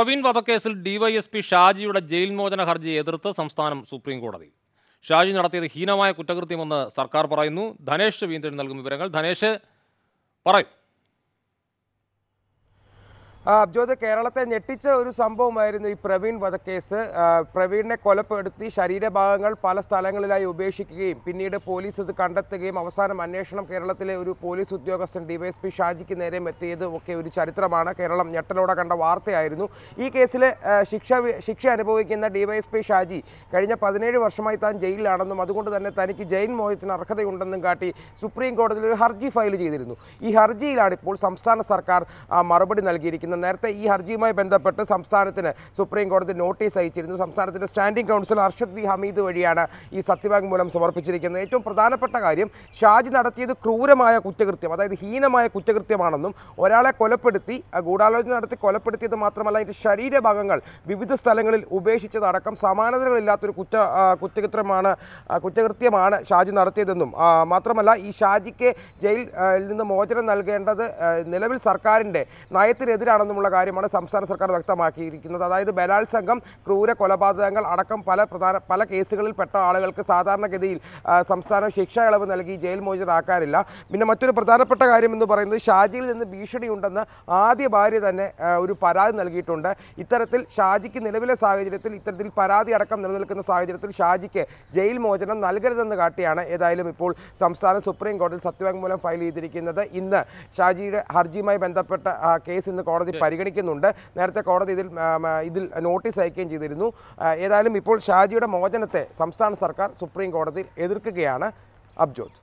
പ്രവീൺ വധക്കേസിൽ ഡിവൈഎസ്പി ഷാജിയുടെ ജയിൽ മോചന ഹർജി എതിർത്ത് സംസ്ഥാനം സുപ്രീം കോടതി ഷാജി നടത്തിയത് ഹീനമായ കുറ്റകൃത്യമെന്ന് സർക്കാർ പറയുന്നു ധനേഷ് വീണ്ടും നൽകും വിവരങ്ങൾ ധനേഷ് പറയും ജ്യോതി കേരളത്തെ ഞെട്ടിച്ച ഒരു സംഭവമായിരുന്നു ഈ പ്രവീൺ വധക്കേസ് പ്രവീണിനെ കൊലപ്പെടുത്തി ശരീരഭാഗങ്ങൾ പല സ്ഥലങ്ങളിലായി ഉപേക്ഷിക്കുകയും പിന്നീട് പോലീസ് ഇത് കണ്ടെത്തുകയും അവസാനം അന്വേഷണം കേരളത്തിലെ ഒരു പോലീസ് ഉദ്യോഗസ്ഥൻ ഡിവൈഎസ്പി ഷാജിക്ക് നേരെ എത്തിയതും ഒക്കെ ഒരു ചരിത്രമാണ് കേരളം ഞെട്ടലോടെ കണ്ട വാർത്തയായിരുന്നു ഈ കേസിൽ ശിക്ഷ ശിക്ഷ അനുഭവിക്കുന്ന ഡിവൈഎസ്പി ഷാജി കഴിഞ്ഞ പതിനേഴ് വർഷമായി താൻ ജയിലിലാണെന്നും അതുകൊണ്ട് തന്നെ തനിക്ക് ജയിൽ മോചനത്തിന് അർഹതയുണ്ടെന്നും കാട്ടി സുപ്രീം കോടതിയിൽ ഒരു ഹർജി ഫയൽ ചെയ്തിരുന്നു ഈ ഹർജിയിലാണ് ഇപ്പോൾ സംസ്ഥാന സർക്കാർ മറുപടി നൽകിയിരിക്കുന്നത് ചെയ്തിരിക്കുന്നത് നേരത്തെ ഈ ഹർജിയുമായി ബന്ധപ്പെട്ട് സംസ്ഥാനത്തിന് സുപ്രീം കോടതി നോട്ടീസ് അയച്ചിരുന്നു സംസ്ഥാനത്തിൻ്റെ standing counsel Arshad V Hameed വഴിയാണ് ഈ സത്യവാങ്മൂലം സമർപ്പിച്ചിരിക്കുന്നത് ഏറ്റവും പ്രധാനപ്പെട്ട കാര്യം ഷാജി നടത്തിയത് ക്രൂരമായ കുറ്റകൃത്യം അതായത് ഹീനമായ കുറ്റകൃത്യമാണെന്നും ഒരാളെ കൊലപ്പെടുത്തി ഗൂഢാലോചന നടത്തി കൊലപ്പെടുത്തിയത് മാത്രമല്ല അതിൻ്റെ ശരീരഭാഗങ്ങൾ വിവിധ സ്ഥലങ്ങളിൽ ഉപേക്ഷിച്ചതടക്കം സമാനതകളില്ലാത്തൊരു കുറ്റ കുറ്റകൃത്യമാണ് കുറ്റകൃത്യമാണ് ഷാജി നടത്തിയതെന്നും മാത്രമല്ല ഈ ഷാജിക്ക് ജയിലിൽ നിന്ന് മോചനം നൽകേണ്ടത് നിലവിൽ സർക്കാരിൻ്റെ നയത്തിനെതിരാണ് തന്നെയാണെന്നുമുള്ള കാര്യമാണ് സംസ്ഥാന സർക്കാർ വ്യക്തമാക്കിയിരിക്കുന്നത് അതായത് ബലാത്സംഗം ക്രൂര കൊലപാതകങ്ങൾ അടക്കം പല പ്രധാന പല കേസുകളിൽ പെട്ട ആളുകൾക്ക് സാധാരണഗതിയിൽ സംസ്ഥാനം ശിക്ഷ ഇളവ് നൽകി ജയിൽ മോചിതരാക്കാറില്ല പിന്നെ മറ്റൊരു പ്രധാനപ്പെട്ട കാര്യം എന്ന് പറയുന്നത് ഷാജിയിൽ നിന്ന് ഭീഷണിയുണ്ടെന്ന് ആദ്യ ഭാര്യ തന്നെ ഒരു പരാതി നൽകിയിട്ടുണ്ട് ഇത്തരത്തിൽ ഷാജിക്ക് നിലവിലെ സാഹചര്യത്തിൽ ഇത്തരത്തിൽ പരാതി അടക്കം നിലനിൽക്കുന്ന സാഹചര്യത്തിൽ ഷാജിക്ക് ജയിൽ മോചനം നൽകരുതെന്ന് കാട്ടിയാണ് ഏതായാലും ഇപ്പോൾ സംസ്ഥാന സുപ്രീം കോടതിയിൽ സത്യവാങ്മൂലം ഫയൽ ചെയ്തിരിക്കുന്നത് ഇന്ന് ഷാജിയുടെ ഹർജിയുമായി ബന്ധപ്പെട്ട കേസ് ഇന്ന് കോടതി കോടതി പരിഗണിക്കുന്നുണ്ട് നേരത്തെ കോടതി ഇതിൽ ഇതിൽ നോട്ടീസ് അയക്കുകയും ചെയ്തിരുന്നു ഏതായാലും ഇപ്പോൾ ഷാജിയുടെ മോചനത്തെ സംസ്ഥാന സർക്കാർ സുപ്രീം കോടതിയിൽ എതിർക്കുകയാണ് അബ്ജോദ്